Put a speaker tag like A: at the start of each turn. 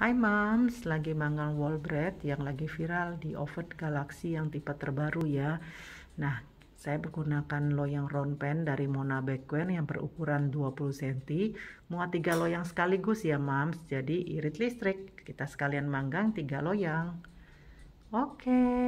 A: Hai moms, lagi makan wall bread yang lagi viral di oven Galaxy yang tipe terbaru ya. Nah, saya menggunakan loyang round pan dari Mona Beckwin yang berukuran 20 cm, muat tiga loyang sekaligus ya moms, jadi irit listrik. Kita sekalian manggang tiga loyang. Oke. Okay.